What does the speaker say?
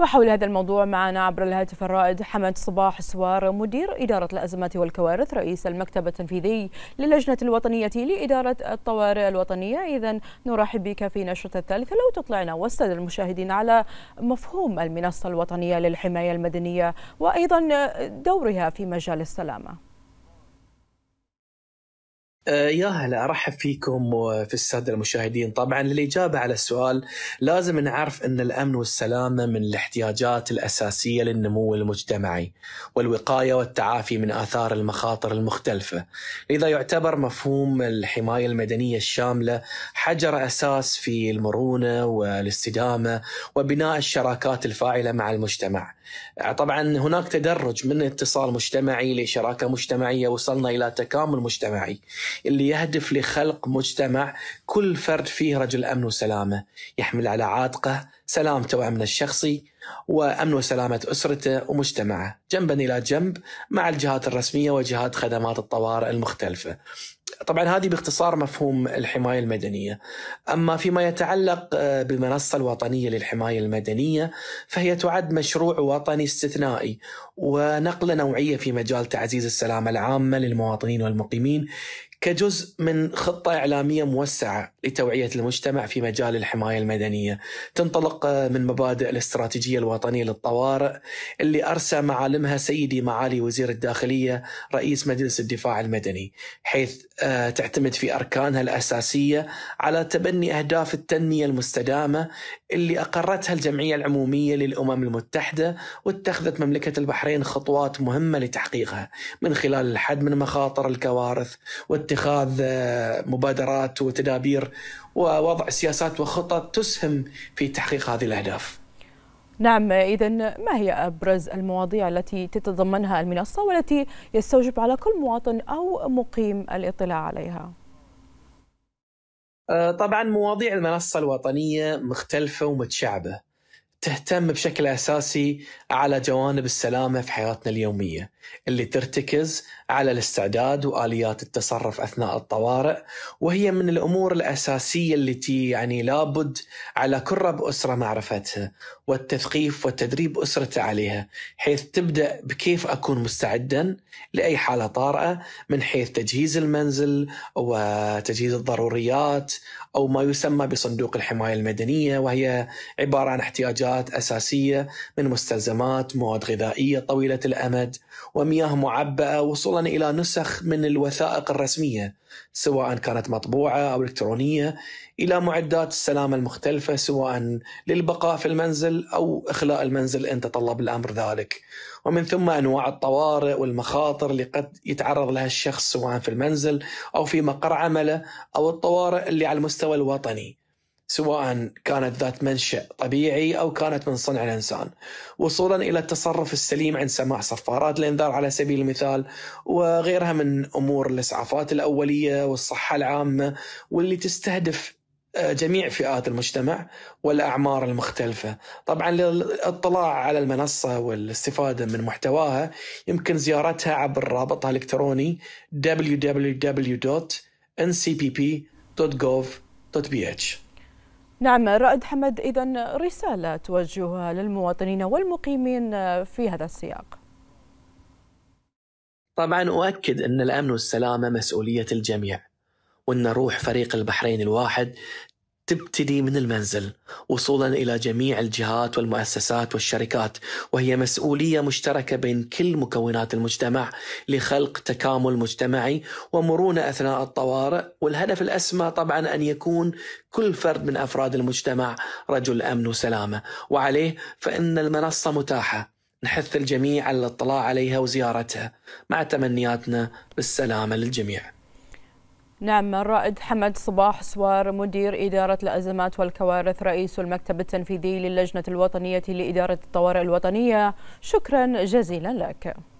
وحول هذا الموضوع معنا عبر الهاتف الرائد حمد صباح سوار مدير إدارة الأزمات والكوارث رئيس المكتب التنفيذي للجنة الوطنية لإدارة الطوارئ الوطنية إذا نرحب بك في نشرة الثالثة لو تطلعنا والسادة المشاهدين على مفهوم المنصة الوطنية للحماية المدنية وأيضا دورها في مجال السلامة آه، يا هلا ارحب فيكم وفي الساده المشاهدين طبعا للاجابه على السؤال لازم نعرف ان الامن والسلامه من الاحتياجات الاساسيه للنمو المجتمعي والوقايه والتعافي من اثار المخاطر المختلفه لذا يعتبر مفهوم الحمايه المدنيه الشامله حجر اساس في المرونه والاستدامه وبناء الشراكات الفاعله مع المجتمع طبعا هناك تدرج من اتصال مجتمعي لشراكه مجتمعيه وصلنا الى تكامل مجتمعي اللي يهدف لخلق مجتمع كل فرد فيه رجل امن وسلامه، يحمل على عاتقه سلامته وامنه الشخصي وامن وسلامه اسرته ومجتمعه، جنبا الى جنب مع الجهات الرسميه وجهات خدمات الطوارئ المختلفه. طبعا هذه باختصار مفهوم الحماية المدنية أما فيما يتعلق آه، بالمنصة الوطنية للحماية المدنية فهي تعد مشروع وطني استثنائي ونقلة نوعية في مجال تعزيز السلامة العامة للمواطنين والمقيمين كجزء من خطة إعلامية موسعة لتوعية المجتمع في مجال الحماية المدنية تنطلق آه، من مبادئ الاستراتيجية الوطنية للطوارئ اللي أرسى معالمها سيدي معالي وزير الداخلية رئيس مجلس الدفاع المدني حيث آه، آه، تعتمد في اركانها الاساسيه على تبني اهداف التنميه المستدامه اللي اقرتها الجمعيه العموميه للامم المتحده واتخذت مملكه البحرين خطوات مهمه لتحقيقها من خلال الحد من مخاطر الكوارث واتخاذ آه، مبادرات وتدابير ووضع سياسات وخطط تسهم في تحقيق هذه الاهداف. نعم إذا ما هي أبرز المواضيع التي تتضمنها المنصة والتي يستوجب على كل مواطن أو مقيم الاطلاع عليها؟ أه، طبعا مواضيع المنصة الوطنية مختلفة ومتشعبة تهتم بشكل اساسي على جوانب السلامه في حياتنا اليوميه، اللي ترتكز على الاستعداد واليات التصرف اثناء الطوارئ، وهي من الامور الاساسيه التي يعني لابد على كل رب اسره معرفتها، والتثقيف والتدريب اسرته عليها، حيث تبدا بكيف اكون مستعدا لاي حاله طارئه من حيث تجهيز المنزل وتجهيز الضروريات او ما يسمى بصندوق الحمايه المدنيه وهي عباره عن احتياجات مستلزمات أساسية من مستلزمات مواد غذائية طويلة الأمد ومياه معبأة وصولا إلى نسخ من الوثائق الرسمية سواء كانت مطبوعة أو إلكترونية إلى معدات السلامة المختلفة سواء للبقاء في المنزل أو إخلاء المنزل إن تطلب الأمر ذلك ومن ثم أنواع الطوارئ والمخاطر اللي قد يتعرض لها الشخص سواء في المنزل أو في مقر عمله أو الطوارئ اللي على المستوى الوطني سواء كانت ذات منشأ طبيعي أو كانت من صنع الإنسان وصولا إلى التصرف السليم عند سماع صفارات الإنذار على سبيل المثال وغيرها من أمور الإسعافات الأولية والصحة العامة واللي تستهدف آه، جميع فئات المجتمع والأعمار المختلفة طبعا للاطلاع على المنصة والاستفادة من محتواها يمكن زيارتها عبر رابطها الإلكتروني www.ncpp.gov.bh نعم رائد حمد إذا رسالة توجهها للمواطنين والمقيمين في هذا السياق طبعا أؤكد أن الأمن والسلامة مسؤولية الجميع وأن روح فريق البحرين الواحد تبتدي من المنزل وصولا الى جميع الجهات والمؤسسات والشركات وهي مسؤوليه مشتركه بين كل مكونات المجتمع لخلق تكامل مجتمعي ومرونه اثناء الطوارئ والهدف الاسمى طبعا ان يكون كل فرد من افراد المجتمع رجل امن وسلامه وعليه فان المنصه متاحه نحث الجميع على الاطلاع عليها وزيارتها مع تمنياتنا بالسلامه للجميع نعم الرائد حمد صباح سوار مدير إدارة الأزمات والكوارث رئيس المكتب التنفيذي للجنة الوطنية لإدارة الطوارئ الوطنية شكرا جزيلا لك